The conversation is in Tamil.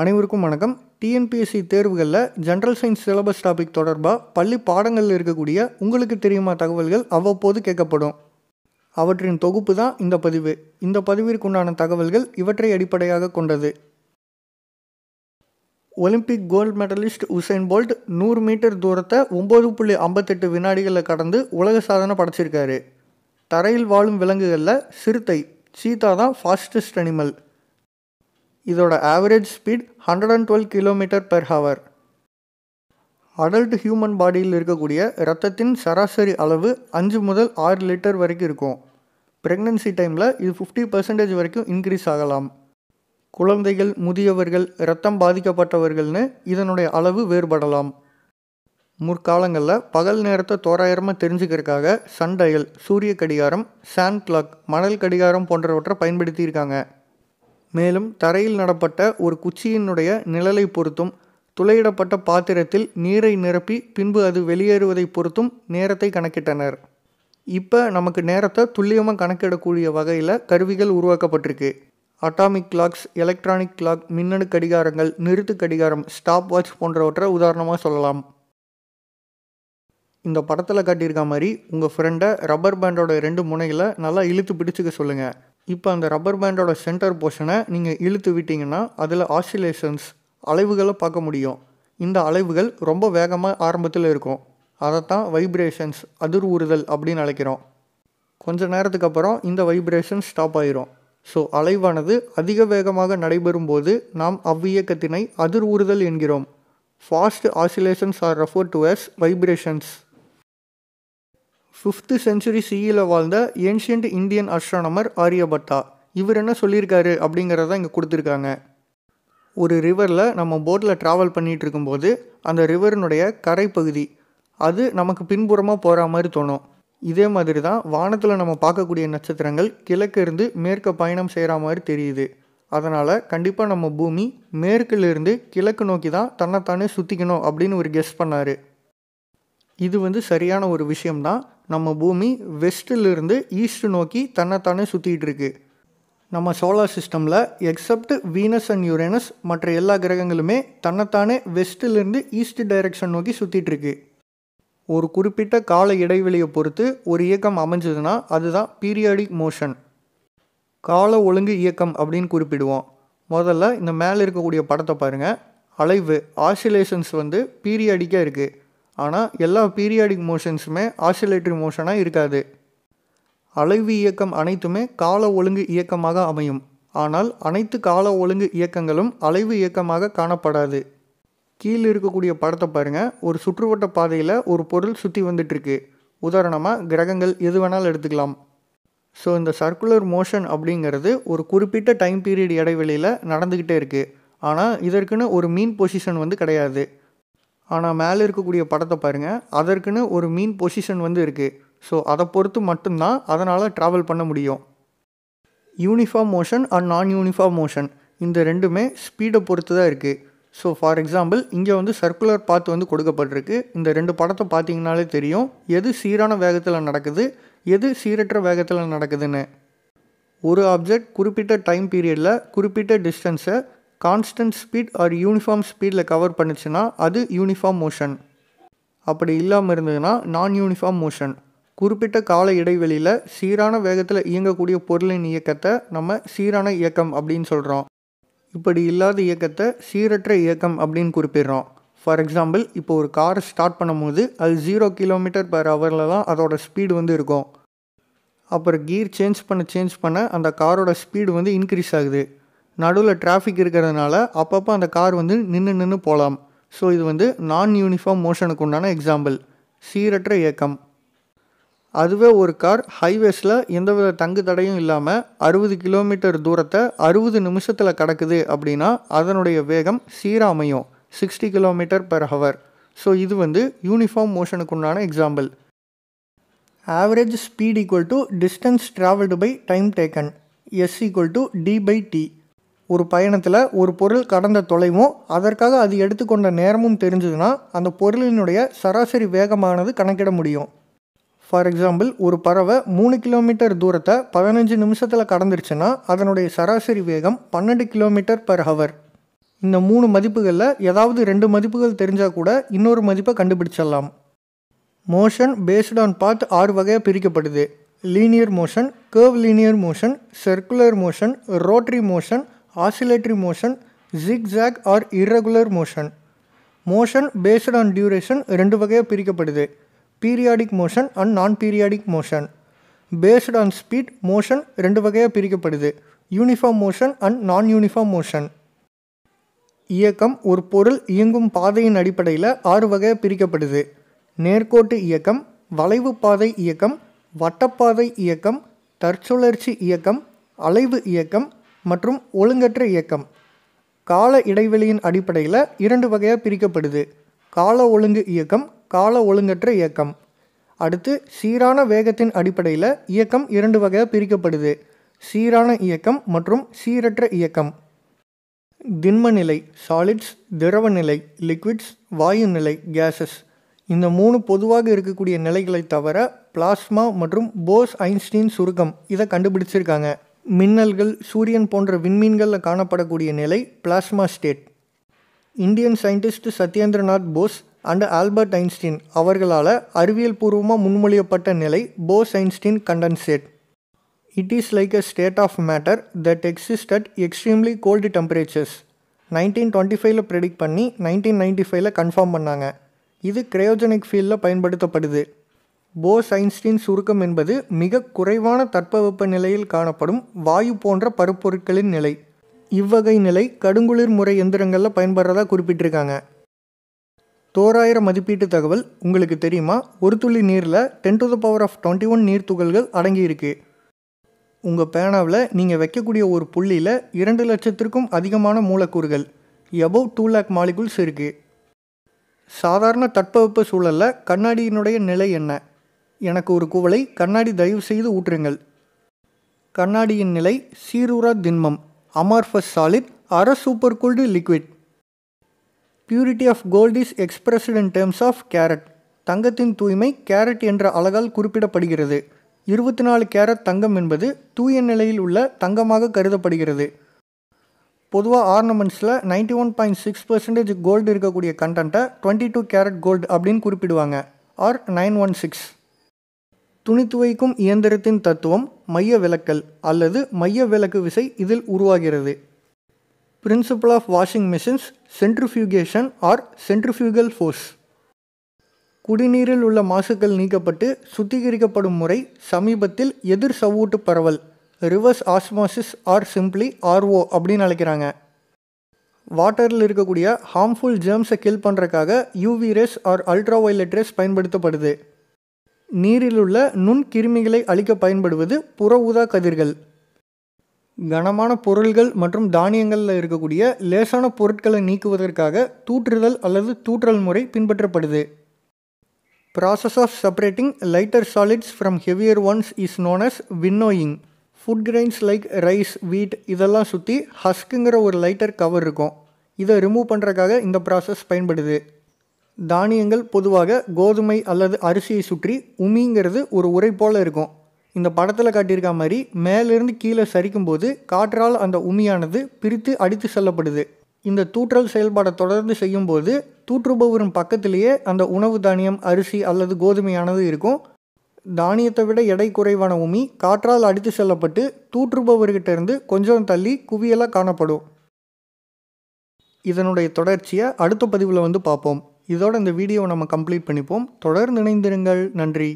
அனைவருக்கும் வணக்கம் டிஎன்பிஎஸ்சி தேர்வுகளில் ஜென்ரல் சயின்ஸ் சிலபஸ் டாபிக் தொடர்பாக பள்ளி பாடங்களில் இருக்கக்கூடிய உங்களுக்கு தெரியுமா தகவல்கள் அவ்வப்போது கேட்கப்படும் அவற்றின் தொகுப்பு தான் இந்த பதிவு இந்த பதிவிற்குண்டான தகவல்கள் இவற்றை அடிப்படையாக கொண்டது Olympic gold medalist Usain Bolt நூறு மீட்டர் தூரத்தை ஒம்பது புள்ளி ஐம்பத்தெட்டு வினாடிகளில் கடந்து உலக சாதனை படைச்சிருக்காரு தரையில் வாழும் விலங்குகளில் சிறுத்தை சீதா தான் ஃபாஸ்டஸ்ட் அனிமல் இதோட average speed hundred and twelve kilometre per hour adult human பாடியில் இருக்கக்கூடிய ரத்தத்தின் சராசரி அளவு அஞ்சு முதல் ஆறு லிட்டர் வரைக்கும் இருக்கும் ப்ரெக்னன்சி டைமில் இது ஃபிஃப்டி பர்சன்டேஜ் வரைக்கும் இன்க்ரீஸ் ஆகலாம் குழந்தைகள் முதியவர்கள் ரத்தம் பாதிக்கப்பட்டவர்கள்னு இதனுடைய அளவு வேறுபடலாம் முற்காலங்களில் பகல் நேரத்தை தோராயமாக தெரிஞ்சுக்கிறதுக்காக சன் சூரிய கடிகாரம் சாண்ட் கிளாக் மணல் கடிகாரம் போன்றவற்றை பயன்படுத்தியிருக்காங்க மேலும் தரையில் நடப்பட்ட ஒரு குச்சியினுடைய நிழலை பொருத்தும் துளையிடப்பட்ட பாத்திரத்தில் நீரை நிரப்பி பின்பு அது வெளியேறுவதை பொறுத்தும் நேரத்தை கணக்கிட்டனர் இப்போ நமக்கு நேரத்தை துல்லியமாக கணக்கிடக்கூடிய வகையில் கருவிகள் உருவாக்கப்பட்டிருக்கு அட்டாமிக் கிளாக்ஸ் எலக்ட்ரானிக் கிளாக் மின்னணு கடிகாரங்கள் நிறுத்து கடிகாரம் ஸ்டாப் வாட்ச் போன்றவற்றை உதாரணமாக சொல்லலாம் இந்த படத்தில் காட்டியிருக்க மாதிரி உங்கள் ஃப்ரெண்டை ரப்பர் பேண்டோட ரெண்டு முனையில் நல்லா இழுத்து பிடிச்சிக்க சொல்லுங்கள் இப்போ அந்த ரப்பர் பேண்டோட சென்டர் போர்ஷனை நீங்கள் இழுத்து விட்டிங்கன்னா அதில் ஆசிலேஷன்ஸ் அலைவுகளை பார்க்க முடியும் இந்த அலைவுகள் ரொம்ப வேகமாக ஆரம்பத்தில் இருக்கும் அதைத்தான் வைப்ரேஷன்ஸ் அதிர் ஊறுதல் அப்படின்னு அழைக்கிறோம் கொஞ்ச நேரத்துக்கு அப்புறம் இந்த வைப்ரேஷன் ஸ்டாப் ஆயிரும் ஸோ அலைவானது அதிக வேகமாக நடைபெறும் போது நாம் அவ்வியக்கத்தினை அதிர் ஊறுதல் என்கிறோம் fast oscillations are refer to as vibrations fifth century சிஇயில் வாழ்ந்த ஏன்ஷியன்ட் இந்தியன் அஸ்ட்ரானமர் ஆரியபட்டா இவர் என்ன சொல்லியிருக்காரு அப்படிங்கிறத இங்கே கொடுத்துருக்காங்க ஒரு ரிவரில் நம்ம போட்டில் ட்ராவல் பண்ணிகிட்டு இருக்கும்போது அந்த ரிவரினுடைய கரைப்பகுதி அது நமக்கு பின்புறமாக போகிற மாதிரி தோணும் இதே மாதிரி தான் வானத்தில் நம்ம பார்க்கக்கூடிய நட்சத்திரங்கள் கிழக்கு இருந்து மேற்கு பயணம் செய்கிற மாதிரி தெரியுது அதனால் கண்டிப்பாக நம்ம பூமி மேற்கிலிருந்து கிழக்கு நோக்கி தான் தன்னைத்தானே சுற்றிக்கணும் அப்படின்னு ஒரு கெஸ் பண்ணார் இது வந்து சரியான ஒரு விஷயம்தான் நம்ம பூமி வெஸ்ட்டிலிருந்து ஈஸ்ட் நோக்கி தன்னைத்தானே சுற்றிகிட்டு நம்ம சோலார் சிஸ்டமில் எக்ஸப்ட் வீனஸ் அண்ட் யூரேனஸ் மற்ற எல்லா கிரகங்களுமே தன்னைத்தானே வெஸ்ட்டிலிருந்து ஈஸ்ட் டைரக்ஷன் நோக்கி சுற்றிட்டுருக்கு ஒரு குறிப்பிட்ட கால இடைவெளியை பொறுத்து ஒரு இயக்கம் அமைஞ்சதுன்னா அதுதான் பீரியாடிக் மோஷன் கால ஒழுங்கு இயக்கம் அப்படின்னு குறிப்பிடுவோம் முதல்ல இந்த மேலே இருக்கக்கூடிய படத்தை பாருங்கள் அலைவு ஆசிலேஷன்ஸ் வந்து பீரியாடிக்காக இருக்குது ஆனால் எல்லா பீரியாடிக் மோஷன்ஸுமே ஆசிலேட்டரி மோஷனாக இருக்காது அலைவு இயக்கம் அனைத்துமே கால ஒழுங்கு இயக்கமாக அமையும் ஆனால் அனைத்து கால ஒழுங்கு இயக்கங்களும் அலைவு இயக்கமாக காணப்படாது கீழே இருக்கக்கூடிய படத்தை பாருங்கள் ஒரு சுற்றுவட்ட பாதையில் ஒரு பொருள் சுற்றி வந்துட்டுருக்கு உதாரணமாக கிரகங்கள் எது வேணாலும் எடுத்துக்கலாம் ஸோ இந்த சர்க்குலர் மோஷன் அப்படிங்கிறது ஒரு குறிப்பிட்ட டைம் பீரியட் இடைவெளியில் நடந்துக்கிட்டே இருக்குது ஆனால் இதற்குன்னு ஒரு மீன் பொசிஷன் வந்து கிடையாது ஆனால் மேலே இருக்கக்கூடிய படத்தை பாருங்கள் அதற்குன்னு ஒரு மீன் பொசிஷன் வந்து இருக்குது ஸோ அதை பொறுத்து மட்டும்தான் அதனால் ட்ராவல் பண்ண முடியும் uniform motion and non uniform motion இந்த ரெண்டுமே ஸ்பீடை பொறுத்து தான் இருக்குது ஸோ ஃபார் எக்ஸாம்பிள் இங்கே வந்து சர்க்குலர் பாத் வந்து கொடுக்கப்பட்டிருக்கு இந்த ரெண்டு படத்தை பார்த்தீங்கனாலே தெரியும் எது சீரான வேகத்தில் நடக்குது எது சீரற்ற வேகத்தில் நடக்குதுன்னு ஒரு ஆப்ஜெக்ட் குறிப்பிட்ட டைம் பீரியடில் குறிப்பிட்ட டிஸ்டன்ஸை கான்ஸ்டன்ட் ஸ்பீட் ஆர் யூனிஃபார்ம் ஸ்பீடில் கவர் பண்ணுச்சுன்னா அது யூனிஃபார்ம் மோஷன் அப்படி இல்லாமல் இருந்ததுன்னா நான் யூனிஃபார்ம் மோஷன் குறிப்பிட்ட கால இடைவெளியில் சீரான வேகத்தில் இயங்கக்கூடிய பொருளின் இயக்கத்தை நம்ம சீரான இயக்கம் அப்படின்னு சொல்கிறோம் இப்படி இல்லாத இயக்கத்தை சீரற்ற இயக்கம் அப்படின்னு குறிப்பிடுறோம் ஃபார் எக்ஸாம்பிள் இப்போ ஒரு காரை ஸ்டார்ட் பண்ணும்போது அது ஜீரோ கிலோமீட்டர் பர் ஹவரில் தான் அதோட ஸ்பீடு வந்து இருக்கும் அப்புறம் கீர் சேஞ்ச் பண்ண சேஞ்ச் பண்ண அந்த காரோட ஸ்பீடு வந்து இன்க்ரீஸ் ஆகுது நடுவில் டிராஃபிக் இருக்கிறதுனால அப்பப்போ அந்த கார் வந்து நின்று நின்று போகலாம் ஸோ இது வந்து நான் யூனிஃபார்ம் மோஷனுக்கு உண்டான எக்ஸாம்பிள் சீரற்ற இயக்கம் அதுவே ஒரு கார் ஹைவேஸில் எந்தவித தங்கு தடையும் இல்லாமல் அறுபது கிலோமீட்டர் தூரத்தை அறுபது நிமிஷத்தில் கடக்குது அப்படின்னா அதனுடைய வேகம் சீராமையும் sixty kilometre per hour so இது வந்து யூனிஃபார்ம் மோஷனுக்கு உண்டான example average speed equal to distance travelled by time taken S equal to D by T ஒரு பயணத்தில் ஒரு பொருள் கடந்த தொலைவும் அதற்காக அது எடுத்துக்கொண்ட நேரமும் தெரிஞ்சதுன்னா அந்த பொருளினுடைய சராசரி வேகமானது கணக்கிட முடியும் ஃபார் எக்ஸாம்பிள் ஒரு பறவை மூணு கிலோமீட்டர் தூரத்தை பதினஞ்சு நிமிஷத்தில் கடந்துருச்சுன்னா அதனுடைய சராசரி வேகம் பன்னெண்டு கிலோமீட்டர் பர் ஹவர் இந்த மூணு மதிப்புகளில் ஏதாவது ரெண்டு மதிப்புகள் தெரிஞ்சால் கூட இன்னொரு மதிப்பை கண்டுபிடிச்சிடலாம் மோஷன் பேஸ்ட் ஆன் பாத் ஆறு வகையாக பிரிக்கப்படுது linear motion curvilinear motion circular motion rotary motion oscillatory motion zigzag or irregular motion motion based on duration ரெண்டு வகையாக பிரிக்கப்படுது periodic motion and non periodic motion based on speed motion ரெண்டு வகையாக பிரிக்கப்படுது uniform motion and non uniform motion இயக்கம் ஒரு பொருள் இயங்கும் பாதையின் அடிப்படையில் ஆறு வகையாக பிரிக்கப்படுது நேர்கோட்டு இயக்கம் வளைவு பாதை இயக்கம் வட்டப்பாதை இயக்கம் தற்சுழற்சி இயக்கம் அலைவு இயக்கம் மற்றும் ஒழுங்கற்ற இயக்கம் கால இடைவெளியின் அடிப்படையில் இரண்டு வகையாக பிரிக்கப்படுது கால ஒழுங்கு இயக்கம் கால ஒழுங்கற்ற இயக்கம் அடுத்து சீரான வேகத்தின் அடிப்படையில் இயக்கம் இரண்டு வகையாக பிரிக்கப்படுது சீரான இயக்கம் மற்றும் சீரற்ற இயக்கம் திண்ம நிலை சாலிட்ஸ் திரவ நிலை லிக்விட்ஸ் வாயு நிலை கேசஸ் இந்த மூணு பொதுவாக இருக்கக்கூடிய நிலைகளை தவிர பிளாஸ்மா மற்றும் போஸ் ஐன்ஸ்டீன் சுருக்கம் இதை கண்டுபிடிச்சிருக்காங்க மின்னல்கள் சூரியன் போன்ற விண்மீன்களில் காணப்படக்கூடிய நிலை plasma state Indian scientist Satyendranath Bose and Albert Einstein அவர்களால் அறிவியல் பூர்வமாக முன்மொழியப்பட்ட நிலை Bose Einstein condensate it is like a state of matter that exist at extremely cold temperatures nineteen twenty ஃபைவ்ல ப்ரெடிக்ட் பண்ணி நைன்டீன் நைன்டி ஃபைவ்ல கன்ஃபார்ம் பண்ணாங்க இது கிரையோஜெனிக் ஃபீல்டில் பயன்படுத்தப்படுது போஸ் ஐன்ஸ்டீன் சுருக்கம் என்பது மிக குறைவான தட்பவெப்ப நிலையில் காணப்படும் வாயு போன்ற பருப்பொருட்களின் நிலை இவ்வகை நிலை கடுங்குளிர் முறை எந்திரங்களில் பயன்படுறதா குறிப்பிட்டிருக்காங்க தோராயிர மதிப்பீட்டு தகவல் உங்களுக்கு தெரியுமா ஒரு துளி நீரில் ten to the power of twenty one நீர் துகள்கள் அடங்கியிருக்கு உங்கள் பேனாவில் நீங்கள் வைக்கக்கூடிய ஒரு புள்ளியில் இரண்டு லட்சத்திற்கும் அதிகமான மூலக்கூறுகள் எபவ் டூ லேக் மாலிகுல்ஸ் இருக்குது சாதாரண தட்பவெப்ப சூழலில் கண்ணாடியினுடைய நிலை என்ன எனக்கு ஒரு குவளை கண்ணாடி தயவு செய்து ஊற்றுங்கள் கண்ணாடியின் நிலை சீரூரா திண்மம் amorphous solid or supercooled liquid purity of gold is expressed in terms of carat தங்கத்தின் தூய்மை கேரட் என்ற அழகால் குறிப்பிடப்படுகிறது இருபத்தி நாலு கேரட் தங்கம் என்பது தூய நிலையில் உள்ள தங்கமாக கருதப்படுகிறது பொதுவாக ஆர்னமெண்ட்ஸில் ninety one point six percentage gold இருக்கக்கூடிய கண்டென்ட்டை டுவெண்ட்டி டூ கேரட் கோல்டு அப்படின்னு குறிப்பிடுவாங்க ஆர் நைன் ஒன் சிக்ஸ் துணி துவைக்கும் இயந்திரத்தின் தத்துவம் மைய விளக்கல் அல்லது மைய விளக்கு விசை இதில் உருவாகிறது principle of washing machines centrifugation or centrifugal force குடிநீரில் உள்ள மாசுக்கள் நீக்கப்பட்டு சுத்திகரிக்கப்படும் முறை சமீபத்தில் எதிர் சவ்வூட்டு பரவல் reverse osmosis or simply RO அப்படின்னு அழைக்கிறாங்க வாட்டரில் இருக்கக்கூடிய ஹார்ம்ஃபுல் ஜேர்ம்ஸை கில் பண்ணுறக்காக UV rays or ultraviolet rays பயன்படுத்தப்படுது நீரிலுள்ள நுண்கிருமிகளை அழிக்க பயன்படுவது புற ஊதா கதிர்கள் கனமான பொருள்கள் மற்றும் தானியங்களில் இருக்கக்கூடிய லேசான பொருட்களை நீக்குவதற்காக தூற்றுதல் அல்லது தூற்றல் முறை பின்பற்றப்படுது process of separating lighter solids from heavier ones is known as winnowing food grains like rice wheat இதெல்லாம் சுற்றி ஹஸ்க்குங்கிற ஒரு லைட்டர் கவர் இருக்கும் இதை ரிமூவ் பண்ணுறக்காக இந்த ப்ராசஸ் பயன்படுது தானியங்கள் பொதுவாக கோதுமை அல்லது அரிசியை சுற்றி உமிங்கிறது ஒரு உரை போல் இருக்கும் இந்த படத்தில் காட்டியிருக்க மாதிரி மேலிருந்து கீழே சரிக்கும்போது காற்றால் அந்த உமியானது பிரித்து அடித்து செல்லப்படுது இந்த தூற்றல் செயல்பாடை தொடர்ந்து செய்யும்போது தூற்றுபவரின் பக்கத்திலேயே அந்த உணவு தானியம் அரிசி அல்லது கோதுமையானது இருக்கும் தானியத்தை விட எடை குறைவான உமி காற்றால் அடித்து செல்லப்பட்டு தூற்றுபவர்கிட்டேருந்து கொஞ்சம் தள்ளி குவியலாக காணப்படும் இதனுடைய தொடர்ச்சியை அடுத்த பதிவில் வந்து பார்ப்போம் இதோட இந்த வீடியோவை நம்ம கம்ப்ளீட் பண்ணிப்போம் தொடர்ந்து இணைந்திருங்கள் நன்றி